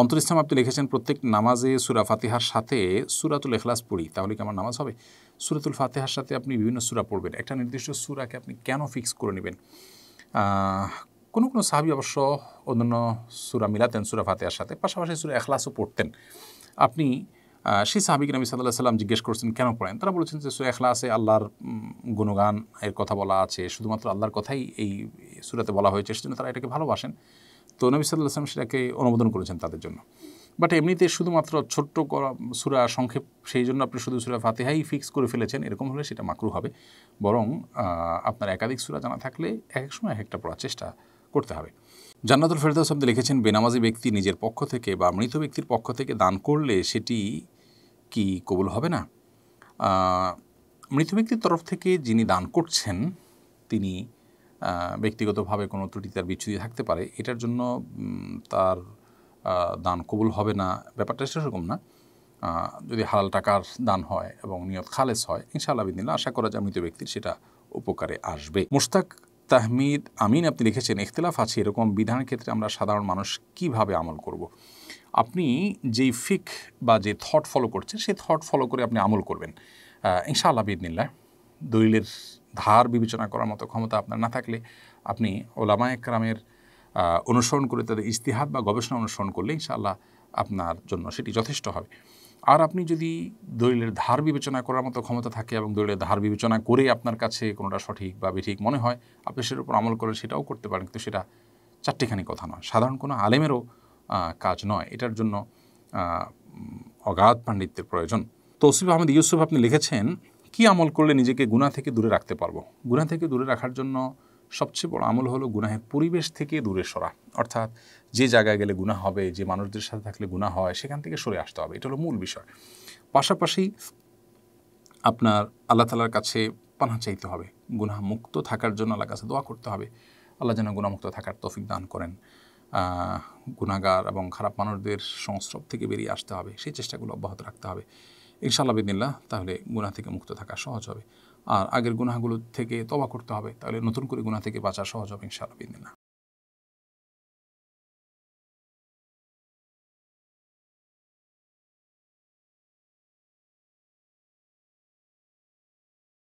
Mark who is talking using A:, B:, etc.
A: অন্তর ইসলাম আপনি লিখেছেন প্রত্যেক নামাজে সুরা ফাতিহার সাথে সুরাতুল এখলাস পড়ি তাহলে কি আমার নামাজ হবে সুরাতুল ফাতেহার সাথে আপনি বিভিন্ন সুরা পড়বেন একটা নির্দিষ্ট সুরাকে আপনি কেন ফিক্স করে নেবেন কোনো কোনো সাহাবি অবশ্য অন্যান্য সুরা মিলাতেন সুরা ফাতেহার সাথে পাশাপাশি সুরা এখলাসও পড়তেন আপনি সেই সাহাবিকে নবী সাল্লাহ সাল্লাম জিজ্ঞেস করছেন কেন পড়েন তারা বলেছেন যে সুরা এখলাসে আল্লাহর গুণগান এর কথা বলা আছে শুধুমাত্র আল্লাহর কথাই এই সুরাতে বলা হয়েছে সেজন্য তারা এটাকে ভালোবাসেন তো নবী সাল্লাহ আসলাম সেটাকে অনুমোদন করেছেন তাদের জন্য বাট এমনিতে শুধুমাত্র ছোট্ট করা সুরা সংক্ষেপ সেই জন্য আপনি শুধু সুরা ফাতেহাই ফিক্স করে ফেলেছেন এরকম হলে সেটা মাকরু হবে বরং আপনার একাধিক সুরা জানা থাকলে এক এক সময় এক একটা পড়ার চেষ্টা করতে হবে জান্নাতুল ফেরদাস শব্দে লিখেছেন বেনামাজি ব্যক্তি নিজের পক্ষ থেকে বা মৃত ব্যক্তির পক্ষ থেকে দান করলে সেটি কি কবুল হবে না মৃত ব্যক্তির তরফ থেকে যিনি দান করছেন তিনি ব্যক্তিগতভাবে কোনো ত্রুটি তার বিচ্ছুতি থাকতে পারে এটার জন্য তার দান কবুল হবে না ব্যাপারটা সেরকম না যদি হালাল টাকার দান হয় এবং নিয়ত খালেস হয় ইনশাআল্লাহ বিদিন আশা করা যায় মৃত ব্যক্তির সেটা উপকারে আসবে মুস্তাক তাহমিদ আমিন আপনি লিখেছেন ইখতলাফ আছে এরকম বিধানের ক্ষেত্রে আমরা সাধারণ মানুষ কিভাবে আমল করব। আপনি যেই ফিক বা যে থট ফলো করছেন সেই থট ফলো করে আপনি আমল করবেন ইনশাআল্লাহ বিদিন দলিলের ধার বিবেচনা করার মতো ক্ষমতা আপনার না থাকলে আপনি ওলামা একরামের অনুসরণ করে তাদের ইস্তিহাত বা গবেষণা অনুসরণ করলে ইনশাআল্লাহ আপনার জন্য সেটি যথেষ্ট হবে আর আপনি যদি দলিলের ধার বিবেচনা করার মতো ক্ষমতা থাকে এবং দলিলের ধার বিবেচনা করে আপনার কাছে কোনোটা সঠিক বা বেঠিক মনে হয় আপনি সেটার উপর আমল করে সেটাও করতে পারেন কিন্তু সেটা চারটিখানি কথা নয় সাধারণ কোনো আলেমেরও কাজ নয় এটার জন্য অগাধ পাণ্ডিত্যের প্রয়োজন তৌসিফ আহমেদ ইউসুফ আপনি লিখেছেন কি আমল করলে নিজেকে গুণা থেকে দূরে রাখতে পারবো গুণা থেকে দূরে রাখার জন্য সবচেয়ে বড় আমল হলো গুনাহের পরিবেশ থেকে দূরে সরা অর্থাৎ যে জায়গায় গেলে গুণা হবে যে মানুষদের সাথে থাকলে গুণা হয় সেখান থেকে সরে আসতে হবে এটা হলো মূল বিষয় পাশাপাশি আপনার আল্লাহ তালার কাছে পানা চাইতে হবে গুনাহ মুক্ত থাকার জন্য আল্লাহ কাছে দোয়া করতে হবে আল্লাহ যেন গুণামুক্ত থাকার তফিক দান করেন গুণাগার এবং খারাপ মানুষদের সংস্রব থেকে বেরিয়ে আসতে হবে সেই চেষ্টাগুলো অব্যাহত রাখতে হবে ইনশাল্লাহ বিদিল্লা তাহলে গুণা থেকে মুক্ত থাকা সহজ হবে আর আগের গুনাহগুলো থেকে তবা করতে হবে তাহলে নতুন করে গুণা থেকে বাঁচা সহজ হবে ইনশাআল্লাহ বিদিল্লা